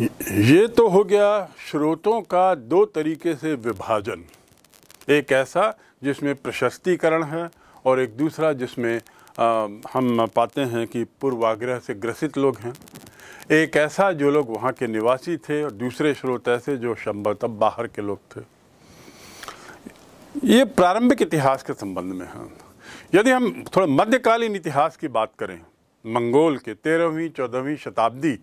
ये तो हो गया स्रोतों का दो तरीके से विभाजन एक ऐसा जिसमें प्रशस्तीकरण है और एक दूसरा जिसमें हम पाते हैं कि पूर्वाग्रह से ग्रसित लोग हैं एक ऐसा जो लोग वहाँ के निवासी थे और दूसरे स्रोत ऐसे जो संभवतः बाहर के लोग थे ये प्रारंभिक इतिहास के संबंध में है यदि हम थोड़ा मध्यकालीन इतिहास की बात करें मंगोल के तेरहवीं चौदहवीं शताब्दी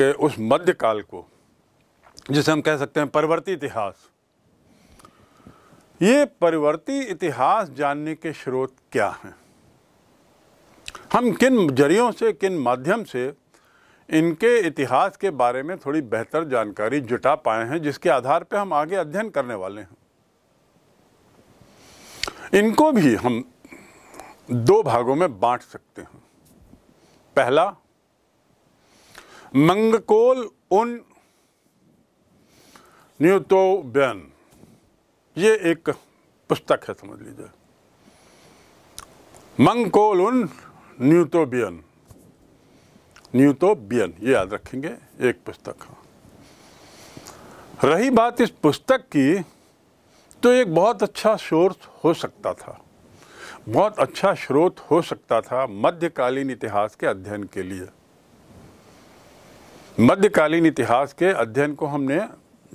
के उस मध्यकाल को जिसे हम कह सकते हैं परवर्ती इतिहास ये परिवर्ती इतिहास जानने के स्रोत क्या हैं हम किन जरियों से किन माध्यम से इनके इतिहास के बारे में थोड़ी बेहतर जानकारी जुटा पाए हैं जिसके आधार पर हम आगे अध्ययन करने वाले हैं इनको भी हम दो भागों में बांट सकते हैं पहला मंगकोल उन बैन ये एक पुस्तक है समझ लीजिए मंगकोल उन न्यूतोबियन न्यूतोबियन ये याद रखेंगे एक पुस्तक रही बात इस पुस्तक की तो एक बहुत अच्छा सोर्स हो सकता था बहुत अच्छा स्रोत हो सकता था मध्यकालीन इतिहास के अध्ययन के लिए मध्यकालीन इतिहास के अध्ययन को हमने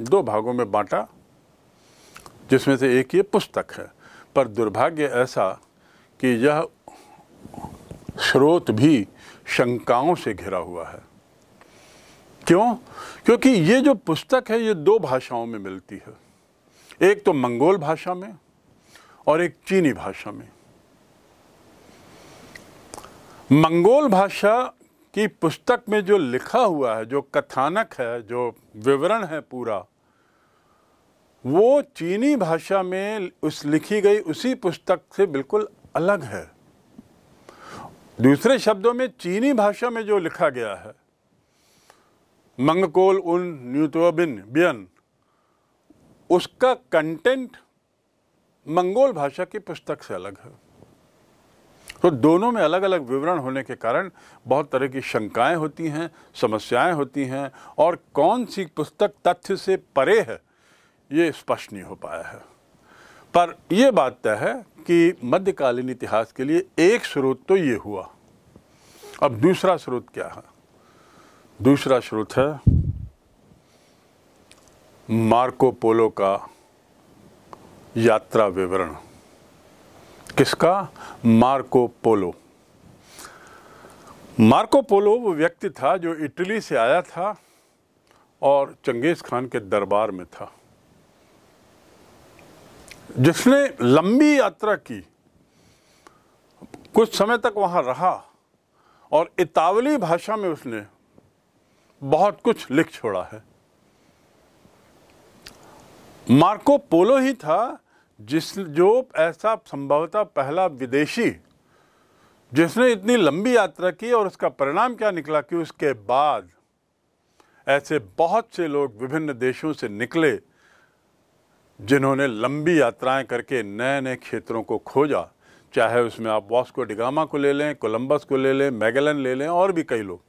दो भागों में बांटा जिसमें से एक ये पुस्तक है पर दुर्भाग्य ऐसा कि यह स्रोत भी शंकाओं से घिरा हुआ है क्यों क्योंकि ये जो पुस्तक है ये दो भाषाओं में मिलती है एक तो मंगोल भाषा में और एक चीनी भाषा में मंगोल भाषा कि पुस्तक में जो लिखा हुआ है जो कथानक है जो विवरण है पूरा वो चीनी भाषा में उस लिखी गई उसी पुस्तक से बिल्कुल अलग है दूसरे शब्दों में चीनी भाषा में जो लिखा गया है मंगकोल उन न्यूतोबिन बियन उसका कंटेंट मंगोल भाषा की पुस्तक से अलग है तो दोनों में अलग अलग विवरण होने के कारण बहुत तरह की शंकाएं होती हैं समस्याएं होती हैं और कौन सी पुस्तक तथ्य से परे है ये स्पष्ट नहीं हो पाया है पर यह बात तय है कि मध्यकालीन इतिहास के लिए एक स्रोत तो ये हुआ अब दूसरा स्रोत क्या है दूसरा स्रोत है मार्को पोलो का यात्रा विवरण किसका मार्को पोलो मार्को पोलो वो व्यक्ति था जो इटली से आया था और चंगेज़ खान के दरबार में था जिसने लंबी यात्रा की कुछ समय तक वहां रहा और इतावली भाषा में उसने बहुत कुछ लिख छोड़ा है मार्को पोलो ही था जिस जो ऐसा संभवतः पहला विदेशी जिसने इतनी लंबी यात्रा की और उसका परिणाम क्या निकला कि उसके बाद ऐसे बहुत से लोग विभिन्न देशों से निकले जिन्होंने लंबी यात्राएं करके नए नए क्षेत्रों को खोजा चाहे उसमें आप वॉस्को डिगामा को ले लें कोलंबस को ले लें मैगलन ले लें और भी कई लोग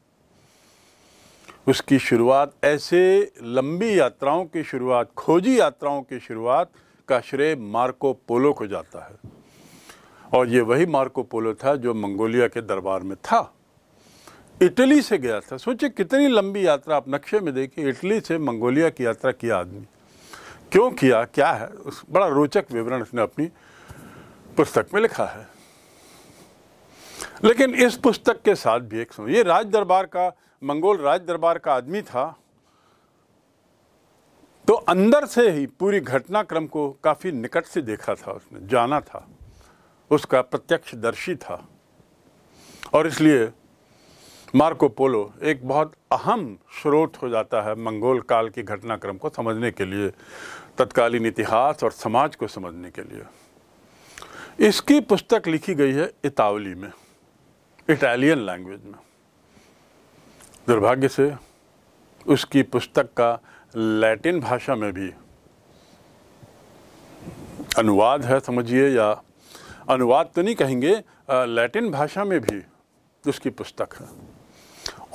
उसकी शुरुआत ऐसे लंबी यात्राओं की शुरुआत खोजी यात्राओं की शुरुआत का श्रेय मार्को पोलो को जाता है और ये वही मार्को पोलो था जो मंगोलिया के दरबार में था इटली से गया था सोचिए कितनी लंबी यात्रा आप नक्शे में देखिए इटली से मंगोलिया की यात्रा किया आदमी क्यों किया क्या है उस बड़ा रोचक विवरण उसने अपनी पुस्तक में लिखा है लेकिन इस पुस्तक के साथ भी एक ये राज दरबार का मंगोल राज दरबार का आदमी था तो अंदर से ही पूरी घटनाक्रम को काफ़ी निकट से देखा था उसने जाना था उसका प्रत्यक्षदर्शी था और इसलिए मार्को पोलो एक बहुत अहम स्रोत हो जाता है मंगोल काल की घटनाक्रम को समझने के लिए तत्कालीन इतिहास और समाज को समझने के लिए इसकी पुस्तक लिखी गई है इतावली में इटालियन लैंग्वेज में दुर्भाग्य से उसकी पुस्तक का लैटिन भाषा में भी अनुवाद है समझिए या अनुवाद तो नहीं कहेंगे लैटिन भाषा में भी उसकी पुस्तक है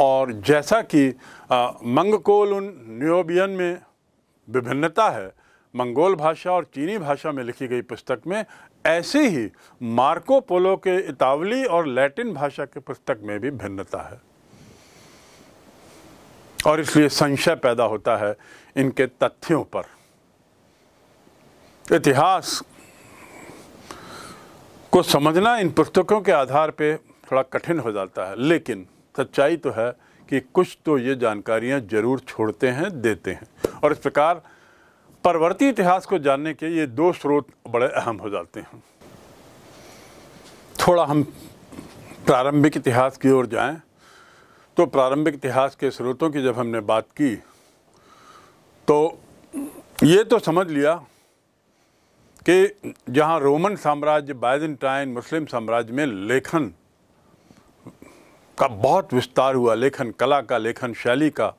और जैसा कि मंगकोल उन न्योबियन में विभिन्नता है मंगोल भाषा और चीनी भाषा में लिखी गई पुस्तक में ऐसे ही मार्को पोलो के इतावली और लैटिन भाषा के पुस्तक में भी भिन्नता है और इसलिए संशय पैदा होता है इनके तथ्यों पर इतिहास को समझना इन पुस्तकों के आधार पे थोड़ा कठिन हो जाता है लेकिन सच्चाई तो है कि कुछ तो ये जानकारियाँ जरूर छोड़ते हैं देते हैं और इस प्रकार परवर्ती इतिहास को जानने के ये दो स्रोत बड़े अहम हो जाते हैं थोड़ा हम प्रारंभिक इतिहास की ओर जाएं तो प्रारंभिक इतिहास के स्रोतों की जब हमने बात की तो ये तो समझ लिया कि जहाँ रोमन साम्राज्य बाइजेंटाइन मुस्लिम साम्राज्य में लेखन का बहुत विस्तार हुआ लेखन कला का लेखन शैली का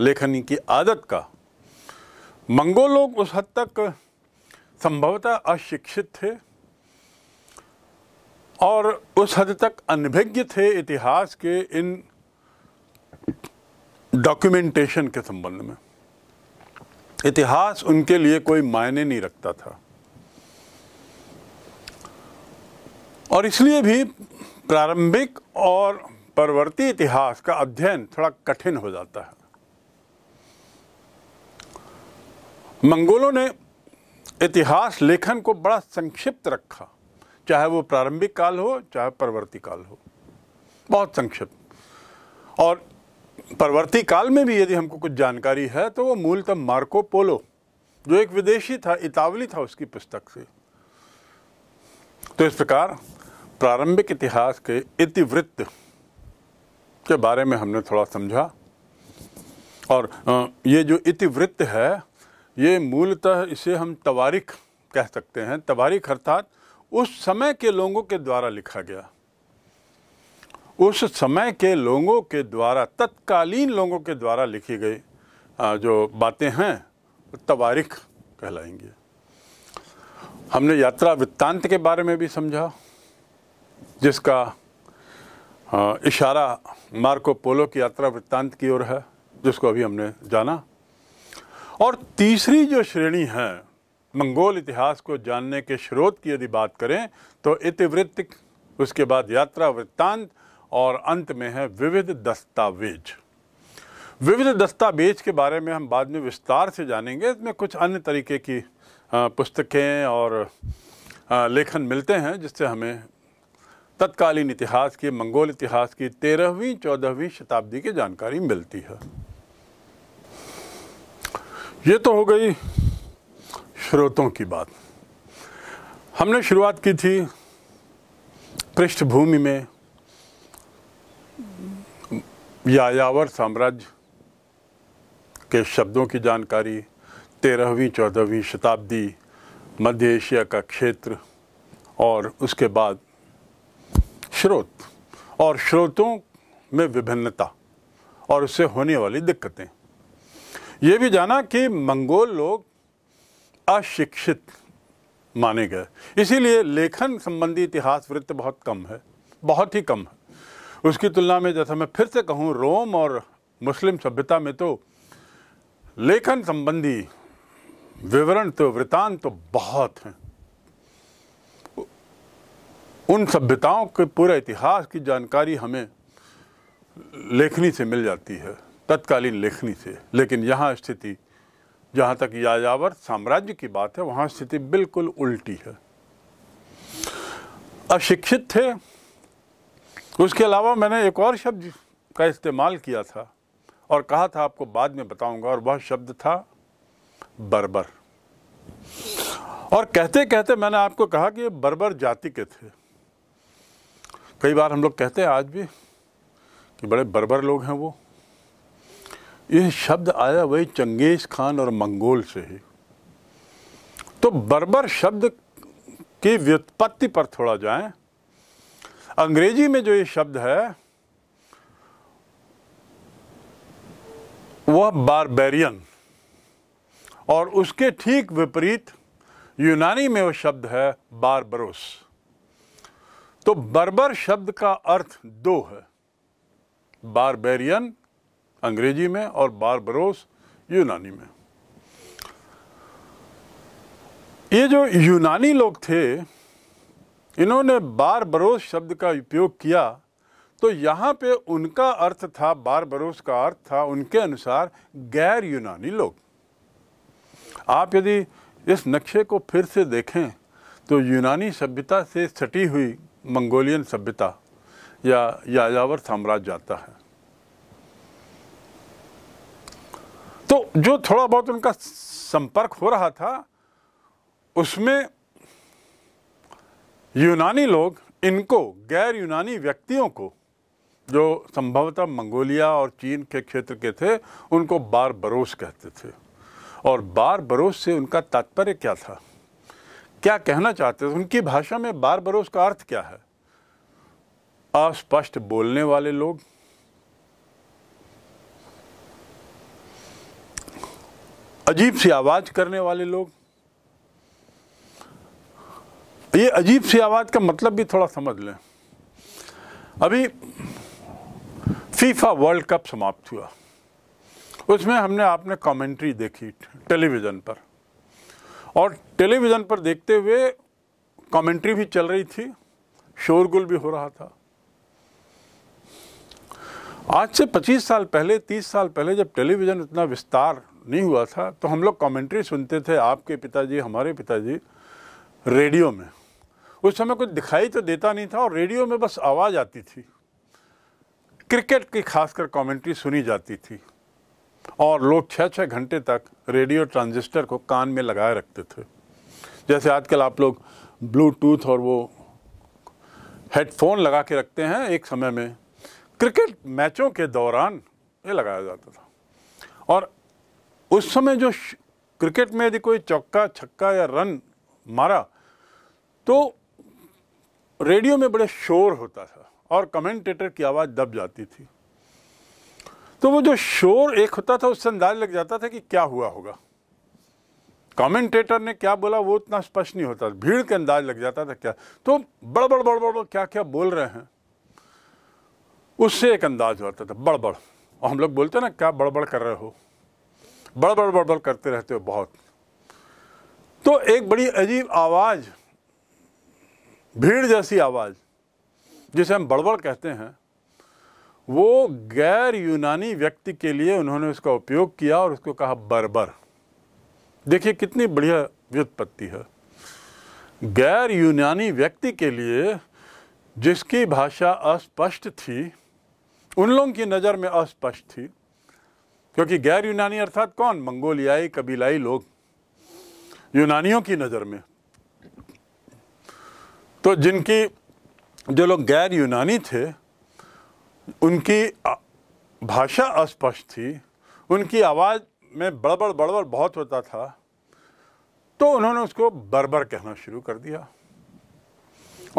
लेखनी की आदत का लोग उस हद तक संभवतः अशिक्षित थे और उस हद तक अनभिज्ञ थे इतिहास के इन डॉक्यूमेंटेशन के संबंध में इतिहास उनके लिए कोई मायने नहीं रखता था और इसलिए भी प्रारंभिक और परवर्ती इतिहास का अध्ययन थोड़ा कठिन हो जाता है मंगोलों ने इतिहास लेखन को बड़ा संक्षिप्त रखा चाहे वो प्रारंभिक काल हो चाहे परवर्ती काल हो बहुत संक्षिप्त और परवर्ती काल में भी यदि हमको कुछ जानकारी है तो वो मूलतः मार्को पोलो जो एक विदेशी था इतावली था उसकी पुस्तक से तो इस प्रकार प्रारंभिक इतिहास के इतिवृत्त के बारे में हमने थोड़ा समझा और ये जो इतिवृत्त है ये मूलतः इसे हम तवारिक कह सकते हैं तवारिक अर्थात उस समय के लोगों के द्वारा लिखा गया उस समय के लोगों के द्वारा तत्कालीन लोगों के द्वारा लिखी गई जो बातें हैं तवारिक कहलाएंगे हमने यात्रा वृत्तांत के बारे में भी समझा जिसका इशारा मार्को पोलो की यात्रा वृत्तांत की ओर है जिसको अभी हमने जाना और तीसरी जो श्रेणी है मंगोल इतिहास को जानने के स्रोत की यदि बात करें तो इतिवृत्त उसके बाद यात्रा वृत्तांत और अंत में है विविध दस्तावेज विविध दस्तावेज के बारे में हम बाद में विस्तार से जानेंगे इसमें कुछ अन्य तरीके की पुस्तकें और लेखन मिलते हैं जिससे हमें तत्कालीन इतिहास की मंगोल इतिहास की तेरहवीं चौदहवीं शताब्दी की जानकारी मिलती है ये तो हो गई स्रोतों की बात हमने शुरुआत की थी पृष्ठभूमि में यायावर साम्राज्य के शब्दों की जानकारी तेरहवीं चौदहवीं शताब्दी मध्य एशिया का क्षेत्र और उसके बाद स्रोत और स्रोतों में विभिन्नता और उससे होने वाली दिक्कतें ये भी जाना कि मंगोल लोग अशिक्षित माने गए इसीलिए लेखन संबंधी इतिहास वृत्त बहुत कम है बहुत ही कम है उसकी तुलना में जैसा मैं फिर से कहूँ रोम और मुस्लिम सभ्यता में तो लेखन संबंधी विवरण तो वृतांत तो बहुत हैं उन सभ्यताओं के पूरे इतिहास की जानकारी हमें लेखनी से मिल जाती है तत्कालीन लेखनी से लेकिन यहाँ स्थिति जहाँ तक याजावर साम्राज्य की बात है वहाँ स्थिति बिल्कुल उल्टी है अशिक्षित थे उसके अलावा मैंने एक और शब्द का इस्तेमाल किया था और कहा था आपको बाद में बताऊंगा और वह शब्द था बर्बर और कहते कहते मैंने आपको कहा कि ये बर्बर जाति के थे कई बार हम लोग कहते हैं आज भी कि बड़े बर्बर लोग हैं वो ये शब्द आया वही चंगेज़ खान और मंगोल से ही तो बर्बर शब्द की व्युत्पत्ति पर थोड़ा जाएं अंग्रेजी में जो ये शब्द है वह बारबेरियन और उसके ठीक विपरीत यूनानी में वह शब्द है बारबरोस तो बर्बर शब्द का अर्थ दो है बारबेरियन अंग्रेजी में और बारबरोस यूनानी में ये जो यूनानी लोग थे इन्होंने बार बरोस शब्द का उपयोग किया तो यहाँ पे उनका अर्थ था बार बरोस का अर्थ था उनके अनुसार गैर यूनानी लोग आप यदि इस नक्शे को फिर से देखें तो यूनानी सभ्यता से सटी हुई मंगोलियन सभ्यता या याजावर साम्राज्य आता है तो जो थोड़ा बहुत उनका संपर्क हो रहा था उसमें यूनानी लोग इनको गैर यूनानी व्यक्तियों को जो संभवतः मंगोलिया और चीन के क्षेत्र के थे उनको बार बरोस कहते थे और बार बरोस से उनका तात्पर्य क्या था क्या कहना चाहते थे उनकी भाषा में बार बरोस का अर्थ क्या है अस्पष्ट बोलने वाले लोग अजीब सी आवाज़ करने वाले लोग ये अजीब सी आवाज़ का मतलब भी थोड़ा समझ लें अभी फीफा वर्ल्ड कप समाप्त हुआ उसमें हमने आपने कमेंट्री देखी टेलीविज़न पर और टेलीविज़न पर देखते हुए कमेंट्री भी चल रही थी शोरगुल भी हो रहा था आज से 25 साल पहले 30 साल पहले जब टेलीविज़न इतना विस्तार नहीं हुआ था तो हम लोग कमेंट्री सुनते थे आपके पिताजी हमारे पिताजी रेडियो में उस समय कुछ दिखाई तो देता नहीं था और रेडियो में बस आवाज़ आती थी क्रिकेट की खासकर कमेंट्री सुनी जाती थी और लोग छः छः घंटे तक रेडियो ट्रांजिस्टर को कान में लगाए रखते थे जैसे आजकल आप लोग ब्लूटूथ और वो हेडफोन लगा के रखते हैं एक समय में क्रिकेट मैचों के दौरान ये लगाया जाता था और उस समय जो क्रिकेट में यदि कोई चौका छक्का या रन मारा तो रेडियो में बड़े शोर होता था और कमेंटेटर की आवाज़ दब जाती थी तो वो जो शोर एक होता था उससे अंदाज लग जाता था कि क्या हुआ होगा कमेंटेटर ने क्या बोला वो इतना स्पष्ट नहीं होता भीड़ के अंदाज लग जाता था क्या तो बड़ बड़ बड़ बड़ क्या क्या बोल रहे हैं उससे एक अंदाज होता था बड़बड़ और हम लोग बोलते ना क्या बड़बड़ कर रहे हो बड़बड़ बड़बड़ करते रहते हो बहुत तो एक बड़ी अजीब आवाज़ भीड़ जैसी आवाज़ जिसे हम बड़बड़ कहते हैं वो गैर यूनानी व्यक्ति के लिए उन्होंने उसका उपयोग किया और उसको कहा बरबर देखिए कितनी बढ़िया व्युत्पत्ति है गैर यूनानी व्यक्ति के लिए जिसकी भाषा अस्पष्ट थी उन लोगों की नज़र में अस्पष्ट थी क्योंकि गैर यूनानी अर्थात कौन मंगोलियाई कबीलाई लोग यूनानियों की नज़र में तो जिनकी जो लोग गैर यूनानी थे उनकी भाषा अस्पष्ट थी उनकी आवाज़ में बड़बड़ बड़बड़ बहुत होता था तो उन्होंने उसको बर्बर कहना शुरू कर दिया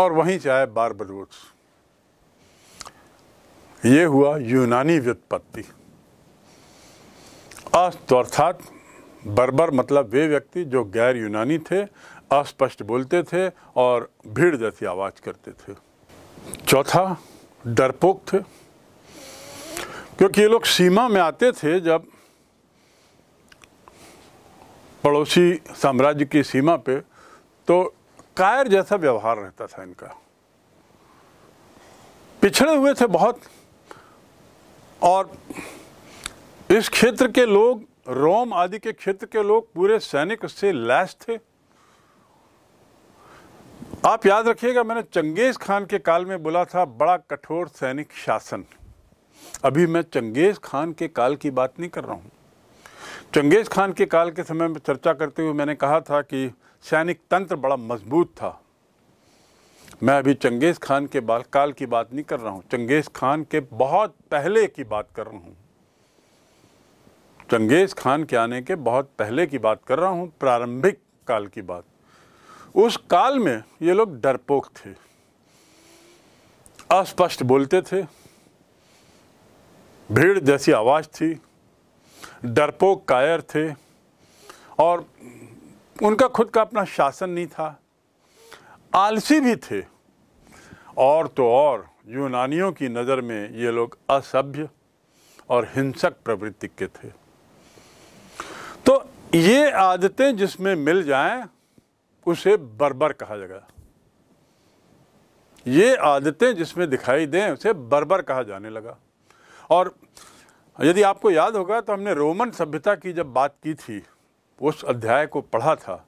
और वहीं से आए बारबरूट्स ये हुआ यूनानी व्युत्पत्ति अर्थात बर्बर मतलब वे व्यक्ति जो गैर यूनानी थे अस्पष्ट बोलते थे और भीड़ जैसी आवाज़ करते थे चौथा डरपोक थे क्योंकि ये लोग सीमा में आते थे जब पड़ोसी साम्राज्य की सीमा पे तो कायर जैसा व्यवहार रहता था इनका पिछड़े हुए थे बहुत और इस क्षेत्र के लोग रोम आदि के क्षेत्र के लोग पूरे सैनिक से लैस थे आप याद रखिएगा मैंने चंगेज़ खान के काल में बोला था बड़ा कठोर सैनिक शासन अभी मैं चंगेज़ खान के काल की बात नहीं कर रहा हूँ चंगेज़ खान के काल के समय में चर्चा करते हुए मैंने कहा था कि सैनिक तंत्र बड़ा मजबूत था मैं अभी चंगेज़ खान के बाल काल की बात नहीं कर रहा हूँ चंगेज़ खान के बहुत पहले की बात कर रहा हूँ चंगेज़ खान के आने के बहुत पहले की बात कर रहा हूँ प्रारंभिक काल की बात उस काल में ये लोग डरपोक थे अस्पष्ट बोलते थे भीड़ जैसी आवाज़ थी डरपोक कायर थे और उनका खुद का अपना शासन नहीं था आलसी भी थे और तो और यूनानियों की नज़र में ये लोग असभ्य और हिंसक प्रवृत्ति के थे तो ये आदतें जिसमें मिल जाएं उसे बर्बर कहा जाएगा ये आदतें जिसमें दिखाई दें उसे बर्बर कहा जाने लगा और यदि आपको याद होगा तो हमने रोमन सभ्यता की जब बात की थी उस अध्याय को पढ़ा था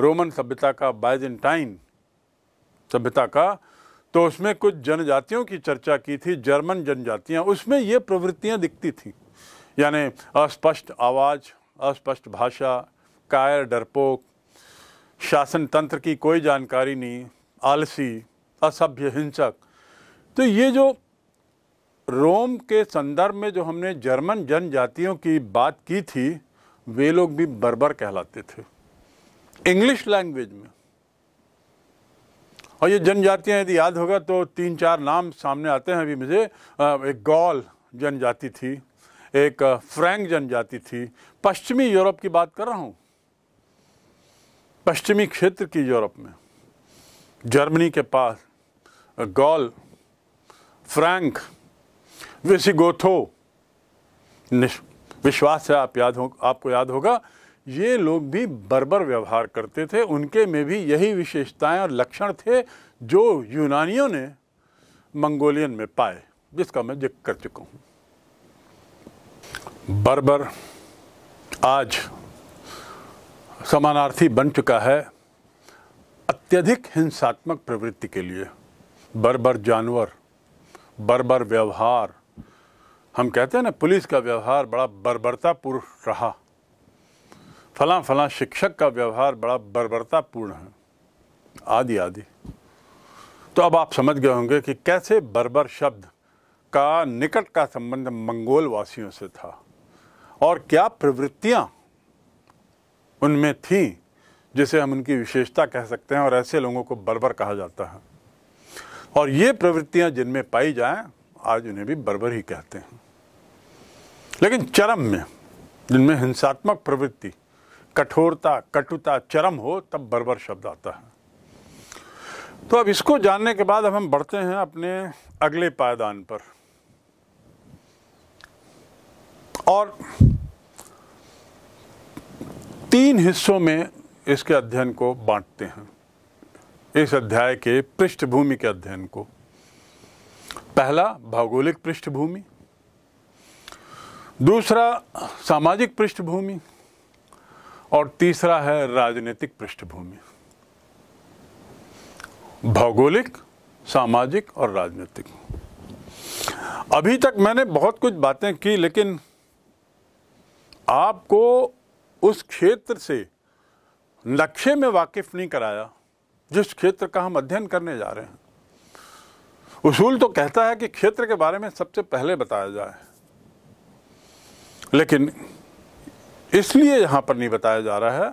रोमन सभ्यता का बाइजेंटाइन सभ्यता का तो उसमें कुछ जनजातियों की चर्चा की थी जर्मन जनजातियां उसमें ये प्रवृत्तियां दिखती थी यानी अस्पष्ट आवाज़ अस्पष्ट भाषा कायर डरपोक शासन तंत्र की कोई जानकारी नहीं आलसी असभ्य हिंसक तो ये जो रोम के संदर्भ में जो हमने जर्मन जनजातियों की बात की थी वे लोग भी बर्बर कहलाते थे इंग्लिश लैंग्वेज में और ये जनजातियाँ यदि याद होगा तो तीन चार नाम सामने आते हैं अभी मुझे एक गॉल जनजाति थी एक फ्रैंक जनजाति थी पश्चिमी यूरोप की बात कर रहा हूँ पश्चिमी क्षेत्र की यूरोप में जर्मनी के पास गॉल फ्रैंक वेसिगोथो विश्वास है आप याद हो आपको याद होगा ये लोग भी बर्बर व्यवहार करते थे उनके में भी यही विशेषताएं और लक्षण थे जो यूनानियों ने मंगोलियन में पाए जिसका मैं जिक्र कर चुका हूँ बर्बर आज समानार्थी बन चुका है अत्यधिक हिंसात्मक प्रवृत्ति के लिए बर्बर जानवर बर्बर व्यवहार हम कहते हैं ना पुलिस का व्यवहार बड़ा बर्बरतापूर्ण रहा फला फला शिक्षक का व्यवहार बड़ा बर्बरतापूर्ण है आदि आदि तो अब आप समझ गए होंगे कि कैसे बर्बर शब्द का निकट का संबंध मंगोल वासियों से था और क्या प्रवृत्तियां उनमें थी जिसे हम उनकी विशेषता कह सकते हैं और ऐसे लोगों को बर्बर कहा जाता है और ये प्रवृत्तियां जिनमें पाई जाए आज उन्हें भी बर्बर ही कहते हैं लेकिन चरम में जिनमें हिंसात्मक प्रवृत्ति कठोरता कटुता चरम हो तब बर्बर शब्द आता है तो अब इसको जानने के बाद अब हम बढ़ते हैं अपने अगले पायदान पर और तीन हिस्सों में इसके अध्ययन को बांटते हैं इस अध्याय के पृष्ठभूमि के अध्ययन को पहला भौगोलिक पृष्ठभूमि दूसरा सामाजिक पृष्ठभूमि और तीसरा है राजनीतिक पृष्ठभूमि भौगोलिक सामाजिक और राजनीतिक अभी तक मैंने बहुत कुछ बातें की लेकिन आपको उस क्षेत्र से नक्शे में वाकिफ नहीं कराया जिस क्षेत्र का हम अध्ययन करने जा रहे हैं उसूल तो कहता है कि क्षेत्र के बारे में सबसे पहले बताया जाए लेकिन इसलिए यहां पर नहीं बताया जा रहा है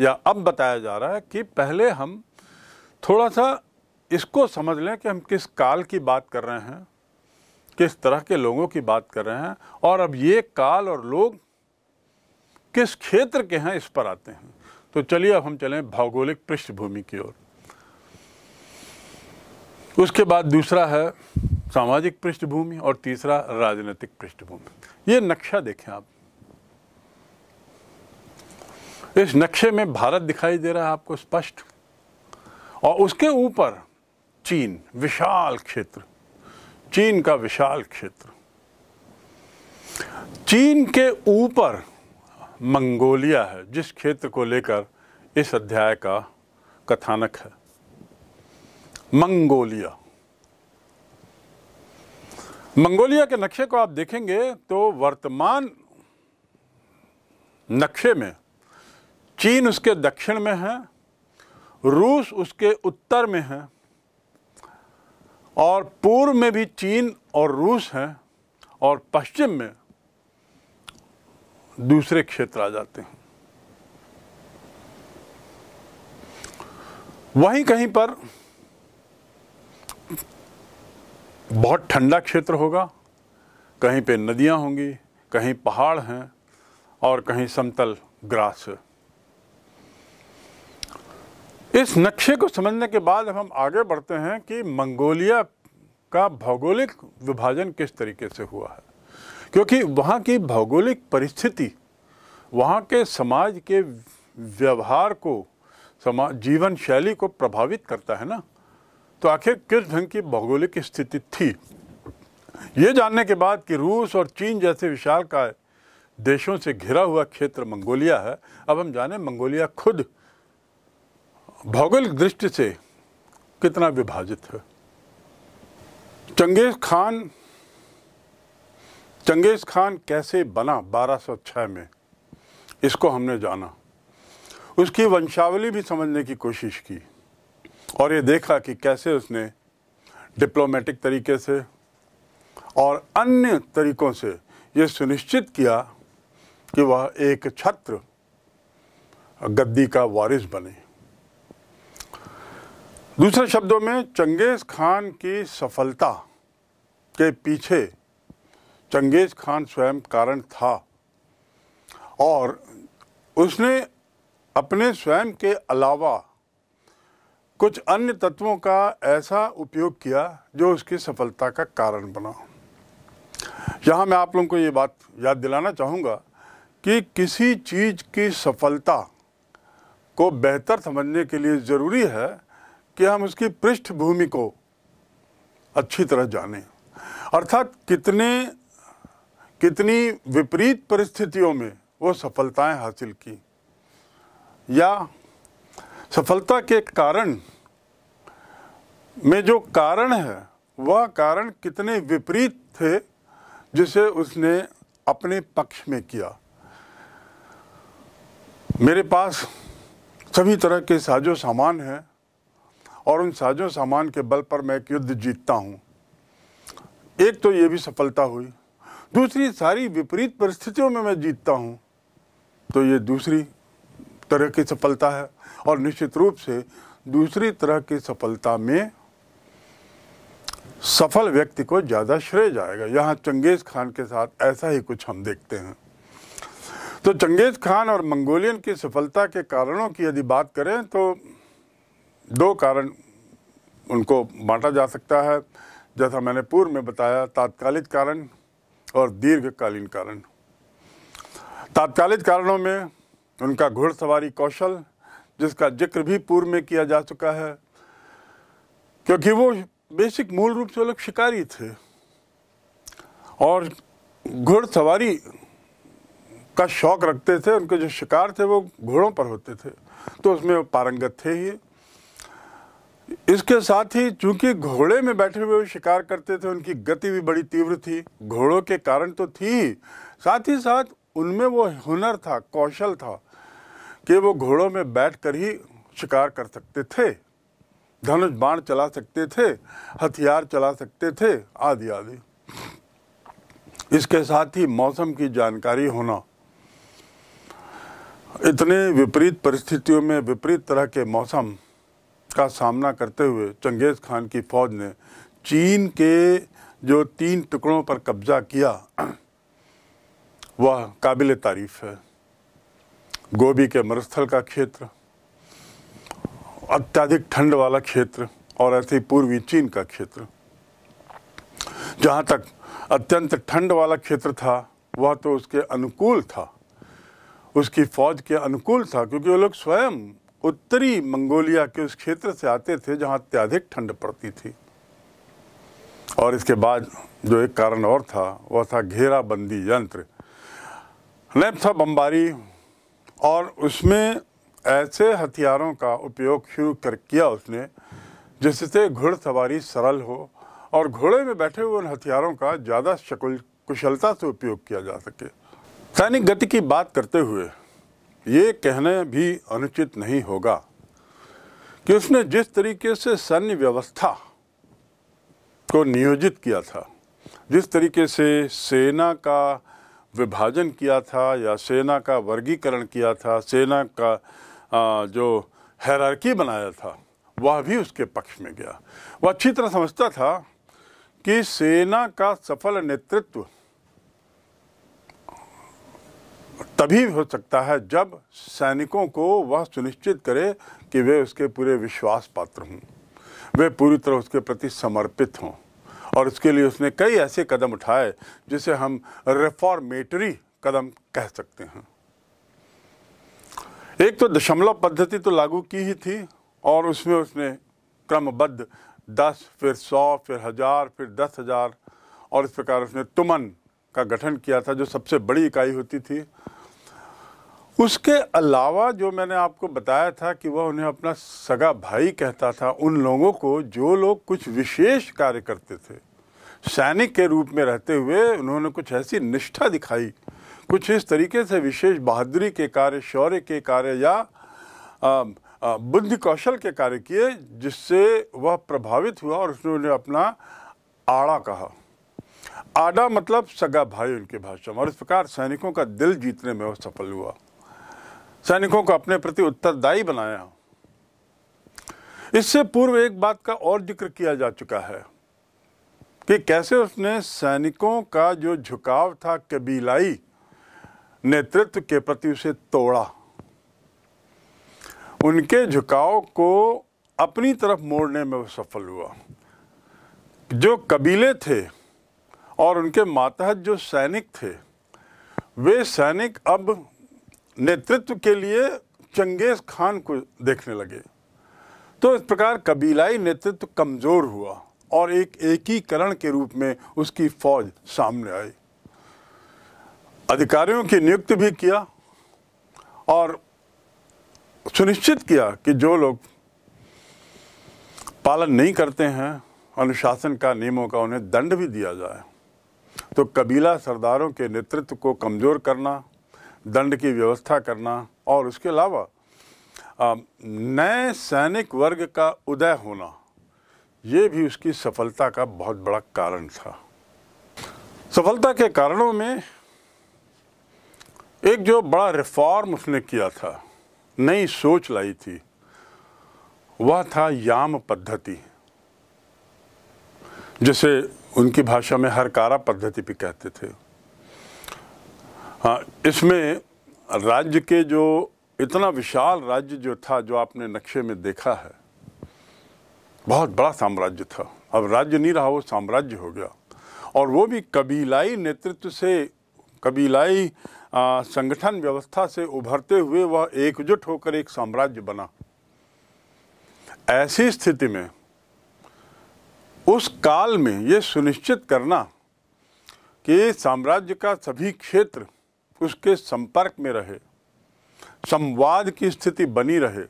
या अब बताया जा रहा है कि पहले हम थोड़ा सा इसको समझ लें कि हम किस काल की बात कर रहे हैं किस तरह के लोगों की बात कर रहे हैं और अब ये काल और लोग किस क्षेत्र के हैं इस पर आते हैं तो चलिए अब हम चलें भौगोलिक पृष्ठभूमि की ओर उसके बाद दूसरा है सामाजिक पृष्ठभूमि और तीसरा राजनीतिक पृष्ठभूमि ये नक्शा देखें आप इस नक्शे में भारत दिखाई दे रहा है आपको स्पष्ट और उसके ऊपर चीन विशाल क्षेत्र चीन का विशाल क्षेत्र चीन के ऊपर मंगोलिया है जिस क्षेत्र को लेकर इस अध्याय का कथानक है मंगोलिया मंगोलिया के नक्शे को आप देखेंगे तो वर्तमान नक्शे में चीन उसके दक्षिण में है रूस उसके उत्तर में है और पूर्व में भी चीन और रूस हैं और पश्चिम में दूसरे क्षेत्र आ जाते हैं वहीं कहीं पर बहुत ठंडा क्षेत्र होगा कहीं पे नदियां होंगी कहीं पहाड़ हैं और कहीं समतल ग्रास इस नक्शे को समझने के बाद हम आगे बढ़ते हैं कि मंगोलिया का भौगोलिक विभाजन किस तरीके से हुआ है क्योंकि वहाँ की भौगोलिक परिस्थिति वहाँ के समाज के व्यवहार को समाज जीवन शैली को प्रभावित करता है ना तो आखिर किस ढंग की भौगोलिक स्थिति थी ये जानने के बाद कि रूस और चीन जैसे विशाल का देशों से घिरा हुआ क्षेत्र मंगोलिया है अब हम जाने मंगोलिया खुद भौगोलिक दृष्टि से कितना विभाजित है चंगेज खान चंगेज़ खान कैसे बना 1206 में इसको हमने जाना उसकी वंशावली भी समझने की कोशिश की और ये देखा कि कैसे उसने डिप्लोमेटिक तरीके से और अन्य तरीक़ों से ये सुनिश्चित किया कि वह एक छत्र गद्दी का वारिस बने दूसरे शब्दों में चंगेज़ खान की सफलता के पीछे चंगेज खान स्वयं कारण था और उसने अपने स्वयं के अलावा कुछ अन्य तत्वों का ऐसा उपयोग किया जो उसकी सफलता का कारण बना यहाँ मैं आप लोगों को ये बात याद दिलाना चाहूँगा कि किसी चीज़ की सफलता को बेहतर समझने के लिए ज़रूरी है कि हम उसकी पृष्ठभूमि को अच्छी तरह जानें अर्थात कितने कितनी विपरीत परिस्थितियों में वो सफलताएं हासिल की या सफलता के कारण में जो कारण है वह कारण कितने विपरीत थे जिसे उसने अपने पक्ष में किया मेरे पास सभी तरह के साजो सामान हैं और उन साजो सामान के बल पर मैं एक युद्ध जीतता हूँ एक तो ये भी सफलता हुई दूसरी सारी विपरीत परिस्थितियों में मैं जीतता हूँ तो ये दूसरी तरह की सफलता है और निश्चित रूप से दूसरी तरह की सफलता में सफल व्यक्ति को ज़्यादा श्रेय जाएगा यहाँ चंगेज़ खान के साथ ऐसा ही कुछ हम देखते हैं तो चंगेज़ खान और मंगोलियन की सफलता के कारणों की यदि बात करें तो दो कारण उनको बांटा जा सकता है जैसा मैंने पूर्व में बताया तात्कालिक कारण और दीर्घकालीन कारण तात्कालिक कारणों में उनका घुड़सवारी कौशल जिसका जिक्र भी पूर्व में किया जा चुका है क्योंकि वो बेसिक मूल रूप से लोग शिकारी थे और घुड़सवारी का शौक रखते थे उनके जो शिकार थे वो घोड़ों पर होते थे तो उसमें वो पारंगत थे ही इसके साथ ही चूंकि घोड़े में बैठे हुए शिकार करते थे उनकी गति भी बड़ी तीव्र थी घोड़ों के कारण तो थी साथ ही साथ उनमें वो हुनर था कौशल था कि वो घोड़ों में बैठ कर ही शिकार कर सकते थे धनुष बाण चला सकते थे हथियार चला सकते थे आदि आदि इसके साथ ही मौसम की जानकारी होना इतने विपरीत परिस्थितियों में विपरीत तरह के मौसम का सामना करते हुए चंगेज़ खान की फ़ौज ने चीन के जो तीन टुकड़ों पर कब्जा किया वह काबिल तारीफ है गोभी के मरुस्थल का क्षेत्र अत्यधिक ठंड वाला क्षेत्र और ऐसे ही पूर्वी चीन का क्षेत्र जहाँ तक अत्यंत ठंड वाला क्षेत्र था वह तो उसके अनुकूल था उसकी फौज के अनुकूल था क्योंकि वो लोग स्वयं उत्तरी मंगोलिया के उस क्षेत्र से आते थे जहाँ अत्याधिक ठंड पड़ती थी और इसके बाद जो एक कारण और था वह था घेराबंदी यंत्र था बम्बारी और उसमें ऐसे हथियारों का उपयोग शुरू कर किया उसने जिससे घुड़सवारी सरल हो और घोड़े में बैठे हुए उन हथियारों का ज़्यादा शकुल कुशलता से उपयोग किया जा सके सैनिक गति की बात करते हुए ये कहने भी अनुचित नहीं होगा कि उसने जिस तरीके से सैन्य व्यवस्था को नियोजित किया था जिस तरीके से सेना का विभाजन किया था या सेना का वर्गीकरण किया था सेना का जो हैरारकी बनाया था वह भी उसके पक्ष में गया वह अच्छी तरह समझता था कि सेना का सफल नेतृत्व तभी हो सकता है जब सैनिकों को वह सुनिश्चित करे कि वे उसके पूरे विश्वास पात्र हों वे पूरी तरह उसके प्रति समर्पित हों और उसके लिए उसने कई ऐसे कदम उठाए जिसे हम रिफॉर्मेटरी कदम कह सकते हैं एक तो दशमलव पद्धति तो लागू की ही थी और उसमें उसने क्रमबद्ध दस फिर सौ फिर हजार फिर दस हजार और इस प्रकार उसने तुमन का गठन किया था जो सबसे बड़ी इकाई होती थी उसके अलावा जो मैंने आपको बताया था कि वह उन्हें अपना सगा भाई कहता था उन लोगों को जो लोग कुछ विशेष कार्य करते थे सैनिक के रूप में रहते हुए उन्होंने कुछ ऐसी निष्ठा दिखाई कुछ इस तरीके से विशेष बहादुरी के कार्य शौर्य के कार्य या बुद्धि कौशल के कार्य किए जिससे वह प्रभावित हुआ और उसने उन्हें अपना आड़ा कहा आडा मतलब सगा भाई उनके भाषा में और इस प्रकार सैनिकों का दिल जीतने में वह सफल हुआ सैनिकों को अपने प्रति उत्तरदायी बनाया इससे पूर्व एक बात का और जिक्र किया जा चुका है कि कैसे उसने सैनिकों का जो झुकाव था कबीलाई नेतृत्व के प्रति उसे तोड़ा उनके झुकाव को अपनी तरफ मोड़ने में वो सफल हुआ जो कबीले थे और उनके मातहत जो सैनिक थे वे सैनिक अब नेतृत्व के लिए चंगेज़ खान को देखने लगे तो इस प्रकार कबीलाई नेतृत्व कमज़ोर हुआ और एक एकीकरण के रूप में उसकी फौज सामने आई अधिकारियों की नियुक्ति भी किया और सुनिश्चित किया कि जो लोग पालन नहीं करते हैं अनुशासन का नियमों का उन्हें दंड भी दिया जाए तो कबीला सरदारों के नेतृत्व को कमज़ोर करना दंड की व्यवस्था करना और उसके अलावा नए सैनिक वर्ग का उदय होना ये भी उसकी सफलता का बहुत बड़ा कारण था सफलता के कारणों में एक जो बड़ा रिफॉर्म उसने किया था नई सोच लाई थी वह था याम पद्धति जिसे उनकी भाषा में हरकारा पद्धति भी कहते थे हाँ इसमें राज्य के जो इतना विशाल राज्य जो था जो आपने नक्शे में देखा है बहुत बड़ा साम्राज्य था अब राज्य नहीं रहा वो साम्राज्य हो गया और वो भी कबीलाई नेतृत्व से कबीलाई संगठन व्यवस्था से उभरते हुए वह एकजुट होकर एक साम्राज्य बना ऐसी स्थिति में उस काल में ये सुनिश्चित करना कि साम्राज्य का सभी क्षेत्र उसके संपर्क में रहे संवाद की स्थिति बनी रहे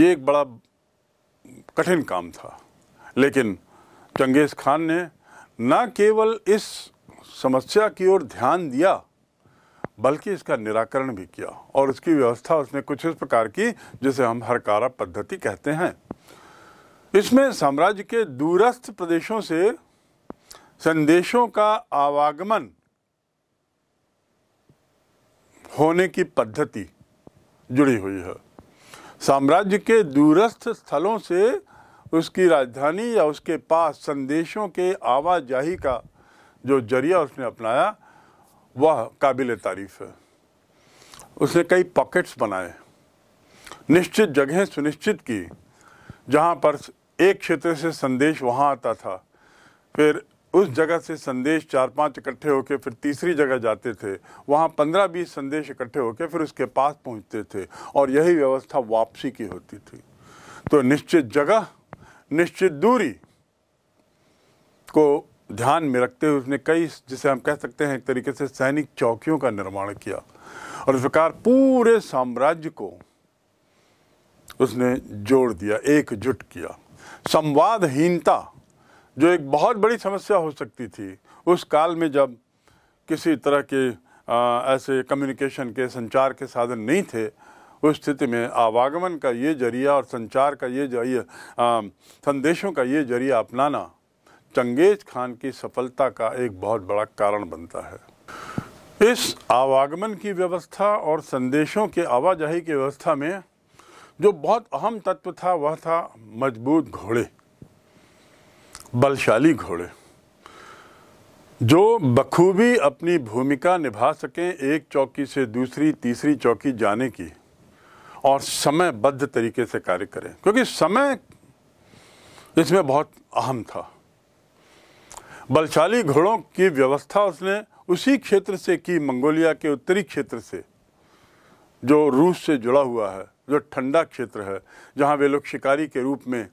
ये एक बड़ा कठिन काम था लेकिन चंगेज़ खान ने न केवल इस समस्या की ओर ध्यान दिया बल्कि इसका निराकरण भी किया और उसकी व्यवस्था उसने कुछ इस प्रकार की जिसे हम हरकारा पद्धति कहते हैं इसमें साम्राज्य के दूरस्थ प्रदेशों से संदेशों का आवागमन होने की पद्धति जुड़ी हुई है साम्राज्य के दूरस्थ स्थलों से उसकी राजधानी या उसके पास संदेशों के आवाजाही का जो जरिया उसने अपनाया वह काबिल तारीफ है उसने कई पॉकेट्स बनाए निश्चित जगहें सुनिश्चित की जहां पर एक क्षेत्र से संदेश वहाँ आता था फिर उस जगह से संदेश चार पांच इकट्ठे होकर फिर तीसरी जगह जाते थे वहाँ पंद्रह बीस संदेश इकट्ठे होकर फिर उसके पास पहुँचते थे और यही व्यवस्था वापसी की होती थी तो निश्चित जगह निश्चित दूरी को ध्यान में रखते हुए उसने कई जिसे हम कह सकते हैं एक तरीके से सैनिक चौकियों का निर्माण किया और इस प्रकार पूरे साम्राज्य को उसने जोड़ दिया एकजुट किया संवादहीनता जो एक बहुत बड़ी समस्या हो सकती थी उस काल में जब किसी तरह के आ, ऐसे कम्युनिकेशन के संचार के साधन नहीं थे उस स्थिति में आवागमन का ये जरिया और संचार का ये जरिया संदेशों का ये जरिया अपनाना चंगेज खान की सफलता का एक बहुत बड़ा कारण बनता है इस आवागमन की व्यवस्था और संदेशों के आवाजाही की व्यवस्था में जो बहुत अहम तत्व था वह था मजबूत घोड़े बलशाली घोड़े जो बखूबी अपनी भूमिका निभा सकें एक चौकी से दूसरी तीसरी चौकी जाने की और समयबद्ध तरीके से कार्य करें क्योंकि समय इसमें बहुत अहम था बलशाली घोड़ों की व्यवस्था उसने उसी क्षेत्र से की मंगोलिया के उत्तरी क्षेत्र से जो रूस से जुड़ा हुआ है जो ठंडा क्षेत्र है जहाँ वे लोग शिकारी के रूप में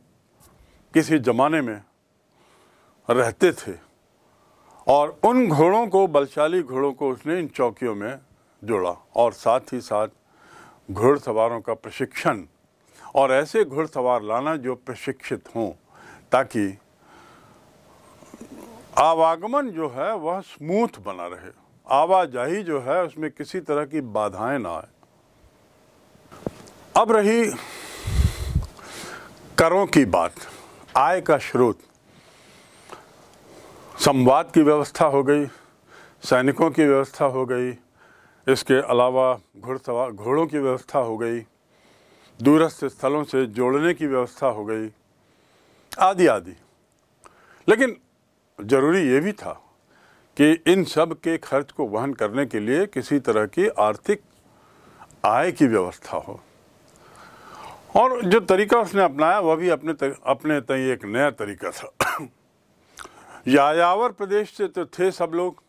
किसी ज़माने में रहते थे और उन घोड़ों को बलशाली घोड़ों को उसने इन चौकियों में जोड़ा और साथ ही साथ घुड़सवारों का प्रशिक्षण और ऐसे घुड़सवार लाना जो प्रशिक्षित हों ताकि आवागमन जो है वह स्मूथ बना रहे आवाजाही जो है उसमें किसी तरह की बाधाएं ना आए अब रही करों की बात आय का स्रोत संवाद की व्यवस्था हो गई सैनिकों की व्यवस्था हो गई इसके अलावा घुड़सवार घोड़ों की व्यवस्था हो गई दूरस्थ स्थलों से जोड़ने की व्यवस्था हो गई आदि आदि लेकिन ज़रूरी ये भी था कि इन सब के खर्च को वहन करने के लिए किसी तरह की आर्थिक आय की व्यवस्था हो और जो तरीका उसने अपनाया वह भी अपने तर, अपने तय एक नया तरीका था यायावर प्रदेश से तो थे सब लोग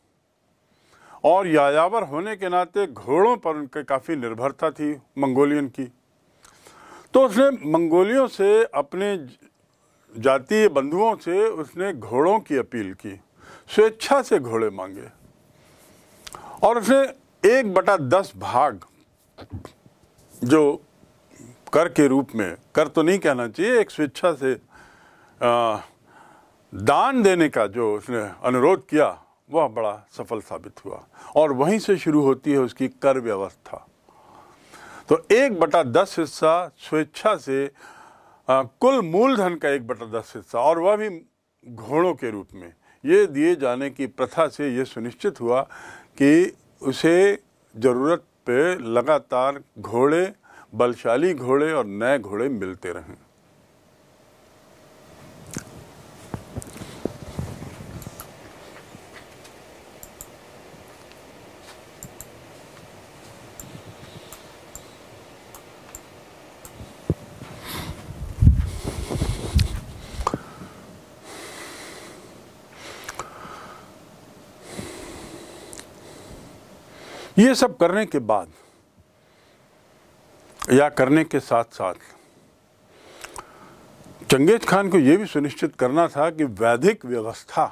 और यायावर होने के नाते घोड़ों पर उनके काफ़ी निर्भरता थी मंगोलियन की तो उसने मंगोलियों से अपने जातीय बंधुओं से उसने घोड़ों की अपील की स्वेच्छा से घोड़े मांगे और उसने एक बटा दस भाग जो कर के रूप में कर तो नहीं कहना चाहिए एक स्वेच्छा से आ, दान देने का जो उसने अनुरोध किया वह बड़ा सफल साबित हुआ और वहीं से शुरू होती है उसकी कर व्यवस्था तो एक बटा दस हिस्सा स्वेच्छा से आ, कुल मूलधन का एक बटा दस हिस्सा और वह भी घोड़ों के रूप में ये दिए जाने की प्रथा से ये सुनिश्चित हुआ कि उसे ज़रूरत पे लगातार घोड़े बलशाली घोड़े और नए घोड़े मिलते रहें ये सब करने के बाद या करने के साथ साथ चंगेज खान को यह भी सुनिश्चित करना था कि वैदिक व्यवस्था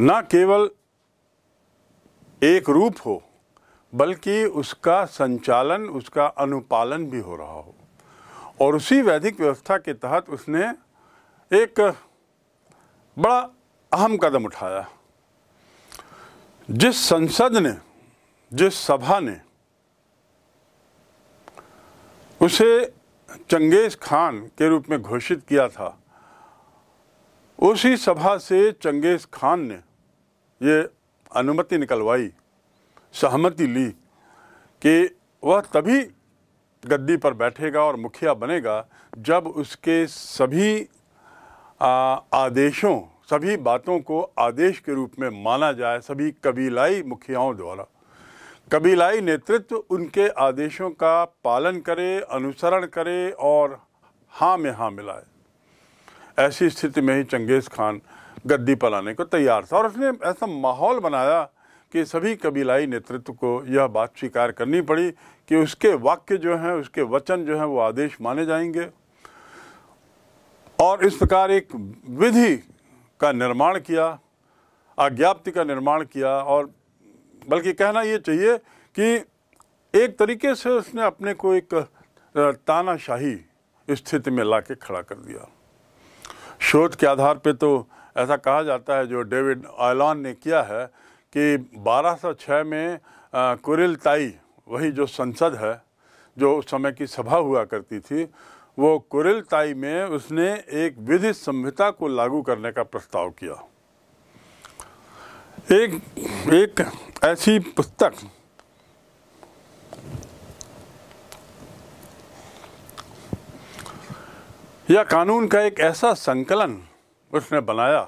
न केवल एक रूप हो बल्कि उसका संचालन उसका अनुपालन भी हो रहा हो और उसी वैदिक व्यवस्था के तहत उसने एक बड़ा अहम कदम उठाया जिस संसद ने जिस सभा ने उसे चंगेज़ खान के रूप में घोषित किया था उसी सभा से चंगेज़ खान ने ये अनुमति निकलवाई सहमति ली कि वह तभी गद्दी पर बैठेगा और मुखिया बनेगा जब उसके सभी आ, आदेशों सभी बातों को आदेश के रूप में माना जाए सभी कबीलाई मुखियाओं द्वारा कबीलाई नेतृत्व उनके आदेशों का पालन करे अनुसरण करे और हाँ में हाँ मिलाए ऐसी स्थिति में ही चंगेज़ खान गद्दी पर आने को तैयार था और उसने ऐसा माहौल बनाया कि सभी कबीलाई नेतृत्व को यह बात स्वीकार करनी पड़ी कि उसके वाक्य जो हैं उसके वचन जो हैं वो आदेश माने जाएंगे और इस प्रकार एक विधि का निर्माण किया आज्ञाप्ति का निर्माण किया और बल्कि कहना ये चाहिए कि एक तरीके से उसने अपने को एक तानाशाही स्थिति में ला के खड़ा कर दिया शोध के आधार पे तो ऐसा कहा जाता है जो डेविड आयलान ने किया है कि 1206 में कुरिल ताई वही जो संसद है जो उस समय की सभा हुआ करती थी वो कुरिल ताई में उसने एक विधि संहिता को लागू करने का प्रस्ताव किया एक एक ऐसी पुस्तक या कानून का एक ऐसा संकलन उसने बनाया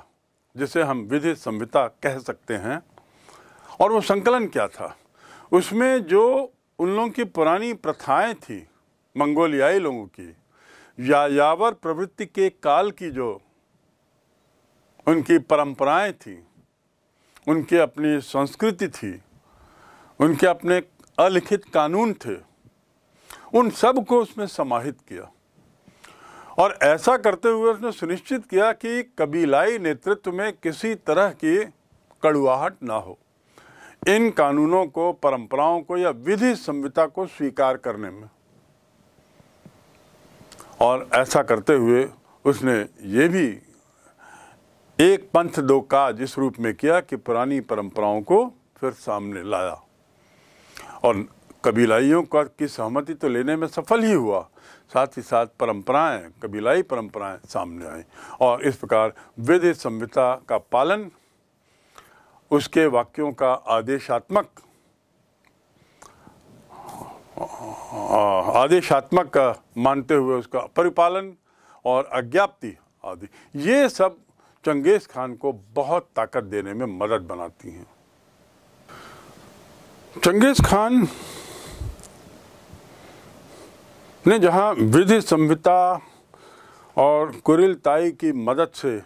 जिसे हम विधि संहिता कह सकते हैं और वो संकलन क्या था उसमें जो उन लोगों की पुरानी प्रथाएं थी मंगोलियाई लोगों की या यावर प्रवृत्ति के काल की जो उनकी परंपराएं थी उनकी अपनी संस्कृति थी उनके अपने अलिखित कानून थे उन सब को उसमें समाहित किया और ऐसा करते हुए उसने सुनिश्चित किया कि कबीलाई नेतृत्व में किसी तरह की कड़ुआहट ना हो इन कानूनों को परंपराओं को या विधि संहिता को स्वीकार करने में और ऐसा करते हुए उसने ये भी एक पंथ दो काज इस रूप में किया कि पुरानी परंपराओं को फिर सामने लाया और कबीलाइयों का की सहमति तो लेने में सफल ही हुआ साथ ही साथ परंपराएं कबीलाई परंपराएं सामने आई और इस प्रकार विधि संहिता का पालन उसके वाक्यों का आदेशात्मक आदेशात्मक मानते हुए उसका परिपालन और अज्ञाप्ति आदि ये सब चंगेज़ खान को बहुत ताकत देने में मदद बनाती हैं चंगेज़ खान ने जहां विधि संहिता और कुरिल ताई की मदद से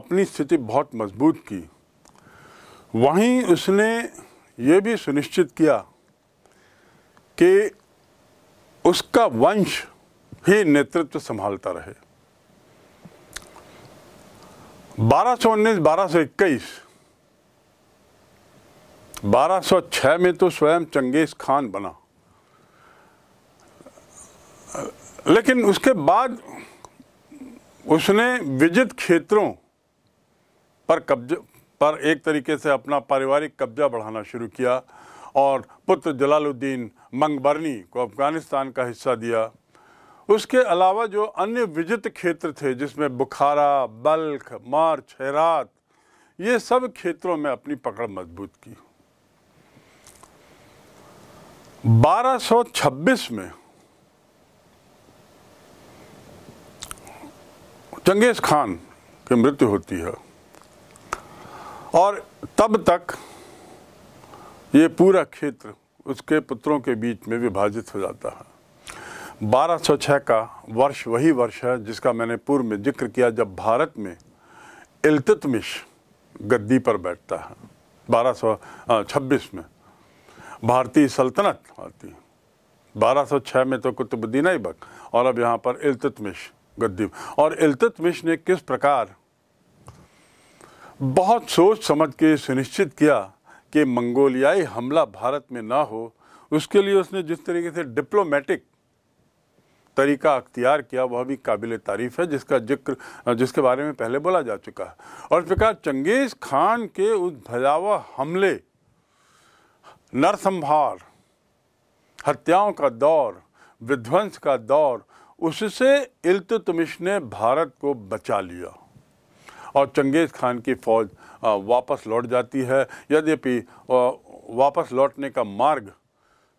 अपनी स्थिति बहुत मजबूत की वहीं उसने ये भी सुनिश्चित किया कि उसका वंश ही नेतृत्व संभालता रहे बारह सौ उन्नीस बारह सौ इक्कीस बारह सौ में तो स्वयं चंगेज़ खान बना लेकिन उसके बाद उसने विजित क्षेत्रों पर कब्जे पर एक तरीके से अपना पारिवारिक कब्जा बढ़ाना शुरू किया और पुत्र जलालुद्दीन मंगबरनी को अफ़गानिस्तान का हिस्सा दिया उसके अलावा जो अन्य विजित क्षेत्र थे जिसमें बुखारा बल्ख मार्च हैरात ये सब क्षेत्रों में अपनी पकड़ मजबूत की 1226 में चंगेज खान की मृत्यु होती है और तब तक ये पूरा क्षेत्र उसके पुत्रों के बीच में विभाजित हो जाता है 1206 का वर्ष वही वर्ष है जिसका मैंने पूर्व में जिक्र किया जब भारत में इल्तुतमिश गद्दी पर बैठता है 1226 में भारतीय सल्तनत आती है 1206 में तो कुतुबुद्दीन ऐबक और अब यहाँ पर इल्तुतमिश गद्दी और इल्तुतमिश ने किस प्रकार बहुत सोच समझ के सुनिश्चित किया कि मंगोलियाई हमला भारत में ना हो उसके लिए उसने जिस तरीके से डिप्लोमेटिक तरीका अख्तियार किया वह भी काबिल तारीफ है जिसका जिक्र जिसके बारे में पहले बोला जा चुका है और इस प्रकार चंगेज़ खान के उस भयावह हमले नरसंहार हत्याओं का दौर विध्वंस का दौर उससे इल्तुतमिश ने भारत को बचा लिया और चंगेज़ खान की फ़ौज वापस लौट जाती है यद्यपि वापस लौटने का मार्ग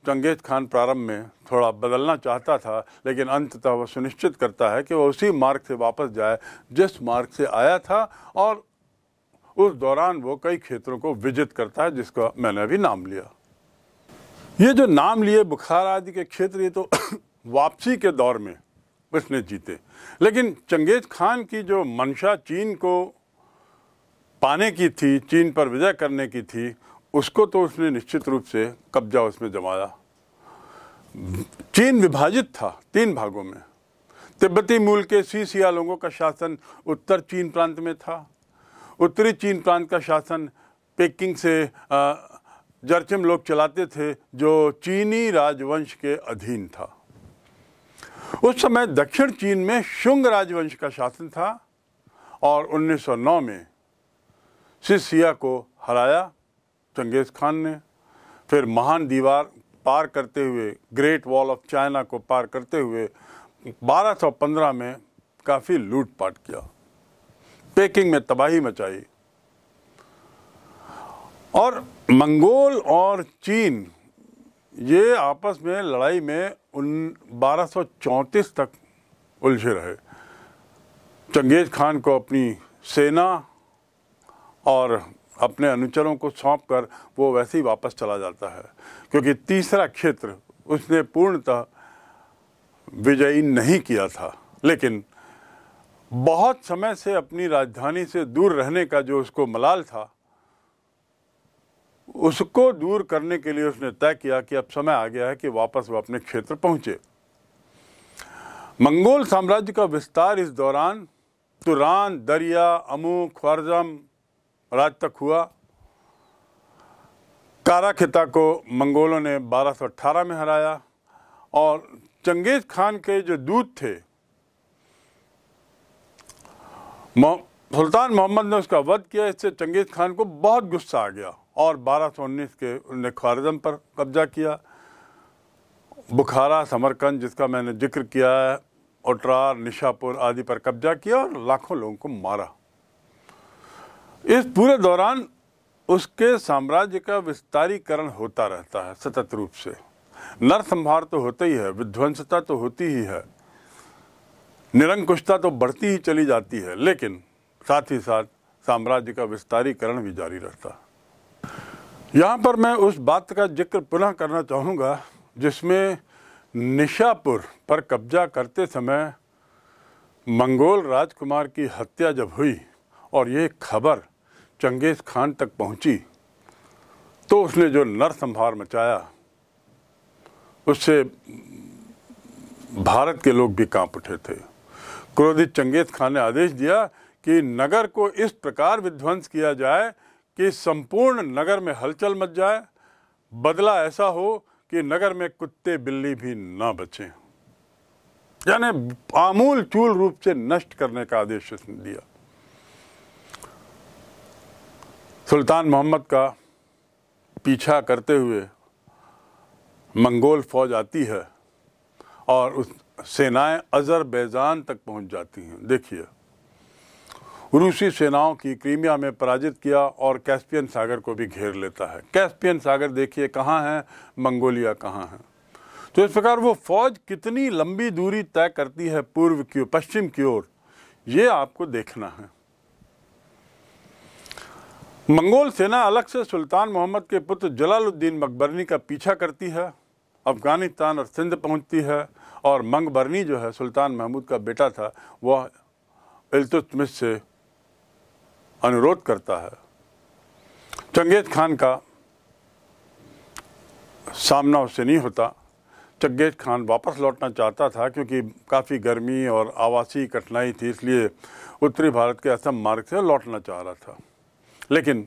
चंगेज खान प्रारंभ में थोड़ा बदलना चाहता था लेकिन अंततः वह सुनिश्चित करता है कि वह उसी मार्ग से वापस जाए जिस मार्ग से आया था और उस दौरान वो कई क्षेत्रों को विजित करता है जिसका मैंने अभी नाम लिया ये जो नाम लिए बुखार आदि के क्षेत्र ये तो वापसी के दौर में उसने जीते लेकिन चंगेज खान की जो मंशा चीन को पाने की थी चीन पर विजय करने की थी उसको तो उसने निश्चित रूप से कब्जा उसमें जमाया चीन विभाजित था तीन भागों में तिब्बती मूल के सी सिया लोगों का शासन उत्तर चीन प्रांत में था उत्तरी चीन प्रांत का शासन पेकिंग से जर्चिम लोग चलाते थे जो चीनी राजवंश के अधीन था उस समय दक्षिण चीन में शुंग राजवंश का शासन था और 1909 में सिसिया को हराया चंगेज़ खान ने फिर महान दीवार पार करते हुए ग्रेट वॉल ऑफ चाइना को पार करते हुए 1215 में काफ़ी लूटपाट किया पेकिंग में तबाही मचाई और मंगोल और चीन ये आपस में लड़ाई में उन 1234 तक उलझे रहे चंगेज़ खान को अपनी सेना और अपने अनुचरों को सौंप कर वो वैसे ही वापस चला जाता है क्योंकि तीसरा क्षेत्र उसने पूर्णतः विजयी नहीं किया था लेकिन बहुत समय से अपनी राजधानी से दूर रहने का जो उसको मलाल था उसको दूर करने के लिए उसने तय किया कि अब समय आ गया है कि वापस वह अपने क्षेत्र पहुंचे मंगोल साम्राज्य का विस्तार इस दौरान तुरान दरिया अमू ख्वारजम राज तक हुआ कारा खिता को मंगोलों ने 1218 में हराया और चंगेज़ खान के जो दूत थे सुल्तान मोहम्मद ने उसका वध किया इससे चंगेज़ खान को बहुत गुस्सा आ गया और 1219 के उन्होंने ख्वारजम पर कब्जा किया बुखारा समरकंद जिसका मैंने जिक्र किया है ओटरार निशापुर आदि पर कब्जा किया और लाखों लोगों को मारा इस पूरे दौरान उसके साम्राज्य का विस्तारीकरण होता रहता है सतत रूप से नरसंहार तो होता ही है विध्वंसता तो होती ही है निरंकुशता तो बढ़ती ही चली जाती है लेकिन साथ ही साथ साम्राज्य का विस्तारीकरण भी जारी रहता यहाँ पर मैं उस बात का जिक्र पुनः करना चाहूँगा जिसमें निशापुर पर कब्जा करते समय मंगोल राजकुमार की हत्या जब हुई और ये खबर चंगेज़ खान तक पहुंची तो उसने जो नरसंहार मचाया उससे भारत के लोग भी कांप उठे थे क्रोधित चंगेज़ खान ने आदेश दिया कि नगर को इस प्रकार विध्वंस किया जाए कि संपूर्ण नगर में हलचल मच जाए बदला ऐसा हो कि नगर में कुत्ते बिल्ली भी ना बचें यानी आमूल चूल रूप से नष्ट करने का आदेश उसने दिया सुल्तान मोहम्मद का पीछा करते हुए मंगोल फौज आती है और उस सेनाएं अजरबैजान तक पहुंच जाती हैं देखिए रूसी सेनाओं की क्रीमिया में पराजित किया और कैस्पियन सागर को भी घेर लेता है कैस्पियन सागर देखिए कहाँ है मंगोलिया कहाँ है तो इस प्रकार वो फौज कितनी लंबी दूरी तय करती है पूर्व की ओर पश्चिम की ओर ये आपको देखना है मंगोल सेना अलग से सुल्तान मोहम्मद के पुत्र जलालुद्दीन मकबरनी का पीछा करती है अफ़गानिस्तान और सिंध पहुंचती है और मंगबरनी जो है सुल्तान महमूद का बेटा था वह इल्तुतमिश से अनुरोध करता है चंगेज खान का सामना उससे नहीं होता चंगेज खान वापस लौटना चाहता था क्योंकि काफ़ी गर्मी और आवासीय कठिनाई थी इसलिए उत्तरी भारत के असम मार्ग से लौटना चाह रहा था लेकिन